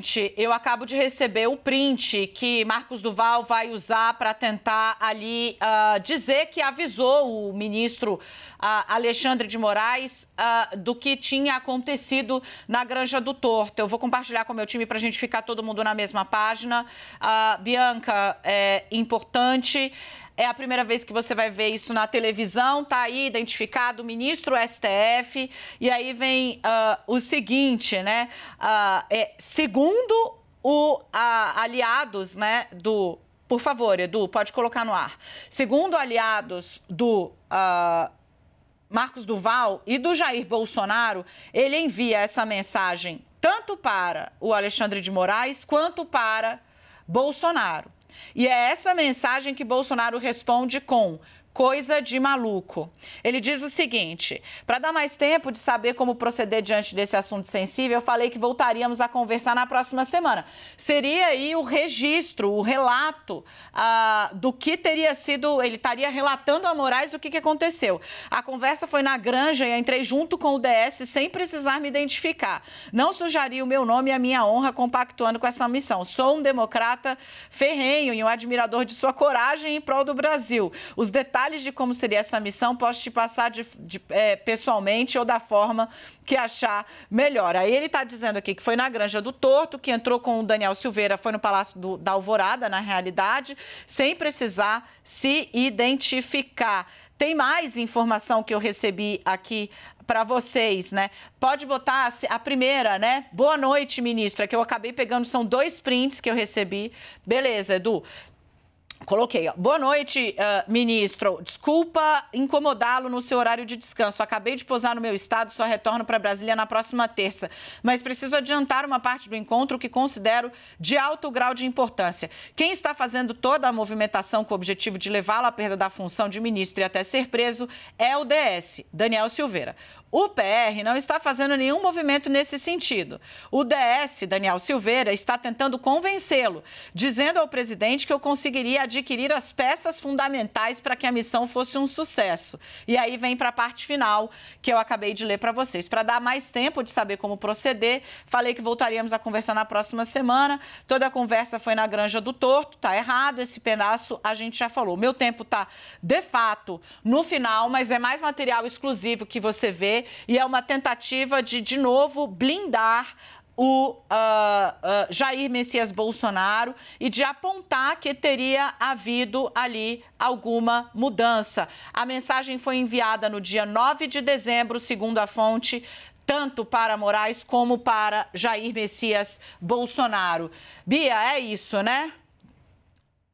gente, eu acabo de receber o print que Marcos Duval vai usar para tentar ali uh, dizer que avisou o ministro uh, Alexandre de Moraes uh, do que tinha acontecido na Granja do Torto. Eu vou compartilhar com o meu time para a gente ficar todo mundo na mesma página. Bianca, é importante. É a primeira vez que você vai ver isso na televisão, tá aí identificado o ministro STF. E aí vem uh, o seguinte, né? Uh, é, segundo o a, aliados, né, do por favor, Edu, pode colocar no ar. Segundo aliados do uh, Marcos Duval e do Jair Bolsonaro, ele envia essa mensagem tanto para o Alexandre de Moraes quanto para Bolsonaro. E é essa mensagem que Bolsonaro responde com: coisa de maluco. Ele diz o seguinte: para dar mais tempo de saber como proceder diante desse assunto sensível, eu falei que voltaríamos a conversar na próxima semana. Seria aí o registro, o relato ah, do que teria sido. Ele estaria relatando a Moraes o que, que aconteceu. A conversa foi na granja e entrei junto com o DS sem precisar me identificar. Não sujaria o meu nome e a minha honra compactuando com essa missão. Sou um democrata ferrenho e um admirador de sua coragem em prol do Brasil. Os detalhes detalhes de como seria essa missão posso te passar de, de, é, pessoalmente ou da forma que achar melhor. Aí ele está dizendo aqui que foi na Granja do Torto, que entrou com o Daniel Silveira, foi no Palácio do, da Alvorada, na realidade, sem precisar se identificar. Tem mais informação que eu recebi aqui para vocês, né? Pode botar a primeira, né? Boa noite, ministra, que eu acabei pegando, são dois prints que eu recebi. Beleza, Edu. Coloquei, ó. Boa noite, uh, ministro. Desculpa incomodá-lo no seu horário de descanso. Acabei de posar no meu estado, só retorno para Brasília na próxima terça. Mas preciso adiantar uma parte do encontro que considero de alto grau de importância. Quem está fazendo toda a movimentação com o objetivo de levá-lo à perda da função de ministro e até ser preso é o DS, Daniel Silveira. O PR não está fazendo nenhum movimento nesse sentido. O DS, Daniel Silveira, está tentando convencê-lo, dizendo ao presidente que eu conseguiria adquirir as peças fundamentais para que a missão fosse um sucesso. E aí vem para a parte final, que eu acabei de ler para vocês. Para dar mais tempo de saber como proceder, falei que voltaríamos a conversar na próxima semana. Toda a conversa foi na Granja do Torto, tá errado, esse pedaço a gente já falou. Meu tempo tá de fato no final, mas é mais material exclusivo que você vê e é uma tentativa de, de novo, blindar o uh, uh, Jair Messias Bolsonaro e de apontar que teria havido ali alguma mudança. A mensagem foi enviada no dia 9 de dezembro, segundo a fonte, tanto para Moraes como para Jair Messias Bolsonaro. Bia, é isso, né?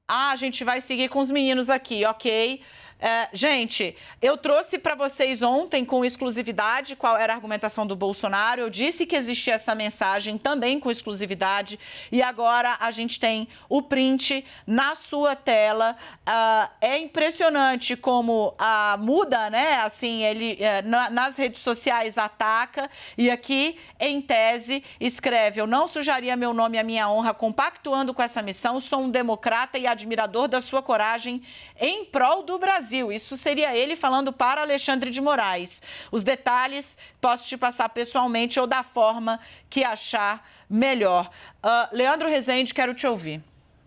Ah, a gente vai seguir com os meninos aqui, ok? É, gente, eu trouxe para vocês ontem com exclusividade qual era a argumentação do Bolsonaro. Eu disse que existia essa mensagem também com exclusividade e agora a gente tem o print na sua tela. Uh, é impressionante como a muda, né? Assim, ele é, na, nas redes sociais ataca e aqui em tese escreve: Eu não sujaria meu nome e a minha honra compactuando com essa missão. Sou um democrata e admirador da sua coragem em prol do Brasil. Brasil. Isso seria ele falando para Alexandre de Moraes. Os detalhes posso te passar pessoalmente ou da forma que achar melhor. Uh, Leandro Rezende, quero te ouvir.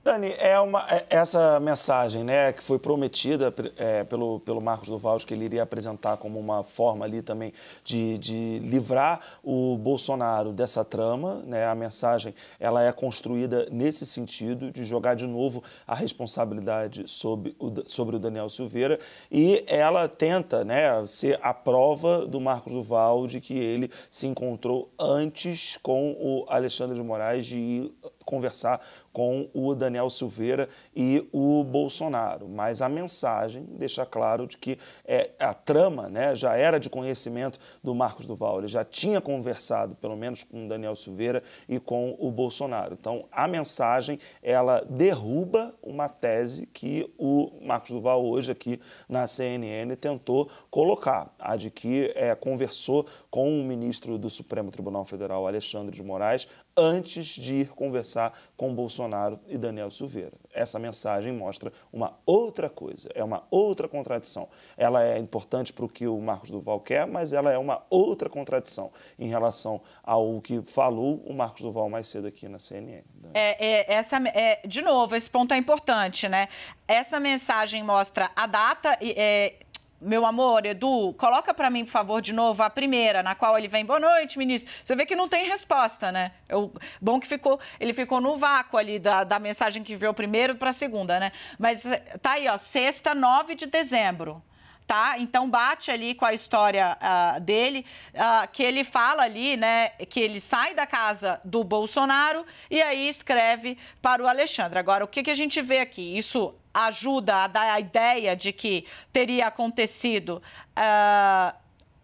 Dani, é uma, é, essa mensagem né, que foi prometida é, pelo, pelo Marcos Duval, que ele iria apresentar como uma forma ali também de, de livrar o Bolsonaro dessa trama, né, a mensagem ela é construída nesse sentido, de jogar de novo a responsabilidade sobre o, sobre o Daniel Silveira, e ela tenta né, ser a prova do Marcos Duval de que ele se encontrou antes com o Alexandre de Moraes de ir conversar com o Daniel Silveira e o Bolsonaro. Mas a mensagem deixa claro de que é, a trama né, já era de conhecimento do Marcos Duval. Ele já tinha conversado, pelo menos, com o Daniel Silveira e com o Bolsonaro. Então, a mensagem ela derruba uma tese que o Marcos Duval, hoje aqui na CNN, tentou colocar, a de que é, conversou com o ministro do Supremo Tribunal Federal, Alexandre de Moraes, antes de ir conversar com Bolsonaro e Daniel Silveira. Essa mensagem mostra uma outra coisa, é uma outra contradição. Ela é importante para o que o Marcos Duval quer, mas ela é uma outra contradição em relação ao que falou o Marcos Duval mais cedo aqui na CNN. É, é essa, é, de novo, esse ponto é importante, né? Essa mensagem mostra a data e. É meu amor, Edu, coloca para mim, por favor, de novo a primeira, na qual ele vem, boa noite, ministro. Você vê que não tem resposta, né? Eu, é bom que ficou, ele ficou no vácuo ali da, da mensagem que veio primeiro para a segunda, né? Mas eh, tá aí, ó, sexta, 9 de dezembro tá? Então bate ali com a história uh, dele, uh, que ele fala ali, né, que ele sai da casa do Bolsonaro e aí escreve para o Alexandre. Agora, o que, que a gente vê aqui? Isso ajuda a dar a ideia de que teria acontecido. Uh,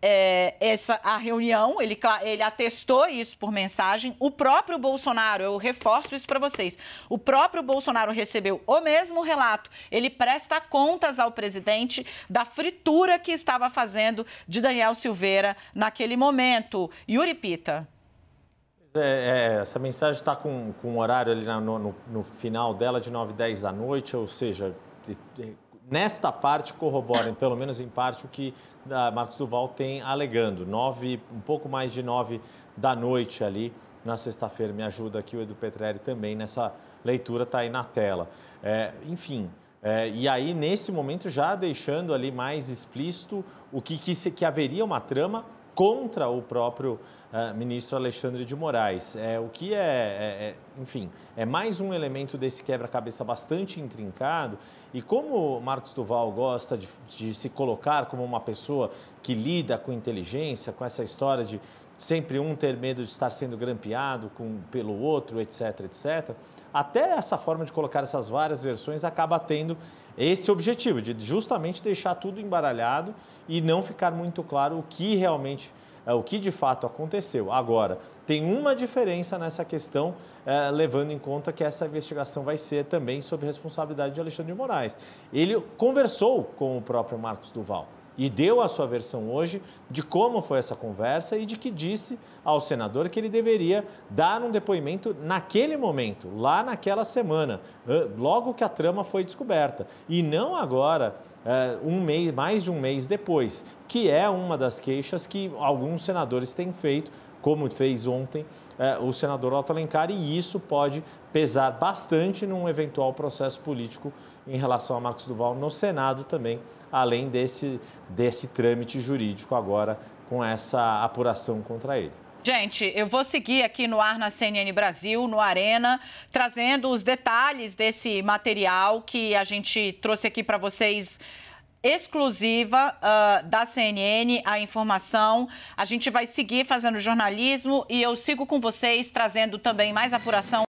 é, essa a reunião, ele, ele atestou isso por mensagem. O próprio Bolsonaro, eu reforço isso para vocês, o próprio Bolsonaro recebeu o mesmo relato. Ele presta contas ao presidente da fritura que estava fazendo de Daniel Silveira naquele momento. Yuri Pita. É, é, essa mensagem está com, com um horário ali no, no, no, final dela de 9 e 10 da noite, ou seja, nesta parte corroborem, pelo menos em parte, o que ah, Marcos Duval tem alegando. Nove, um pouco mais de nove da noite ali na sexta-feira. Me ajuda aqui o Edu Petrelli também nessa leitura, está aí na tela. É, enfim, é, e aí nesse momento já deixando ali mais explícito o que, que, se, que haveria uma trama contra o próprio uh, ministro Alexandre de Moraes. É, o que é, é, é, enfim, é mais um elemento desse quebra-cabeça bastante intrincado. E como Marcos Duval gosta de, de se colocar como uma pessoa que lida com inteligência, com essa história de sempre um ter medo de estar sendo grampeado com, pelo outro, etc, etc. Até essa forma de colocar essas várias versões acaba tendo esse objetivo, de justamente deixar tudo embaralhado e não ficar muito claro o que realmente é, o que de fato aconteceu. Agora, tem uma diferença nessa questão, é, levando em conta que essa investigação vai ser também sob responsabilidade de Alexandre de Moraes. Ele conversou com o próprio Marcos Duval e deu a sua versão hoje de como foi essa conversa e de que disse ao senador que ele deveria dar um depoimento naquele momento, lá naquela semana, logo que a trama foi descoberta, e não agora. Um mês, mais de um mês depois, que é uma das queixas que alguns senadores têm feito como fez ontem é, o senador Otto Alencar, e isso pode pesar bastante num eventual processo político em relação a Marcos Duval no Senado também, além desse, desse trâmite jurídico agora com essa apuração contra ele. Gente, eu vou seguir aqui no ar na CNN Brasil, no Arena, trazendo os detalhes desse material que a gente trouxe aqui para vocês exclusiva uh, da CNN, a informação. A gente vai seguir fazendo jornalismo e eu sigo com vocês trazendo também mais apuração.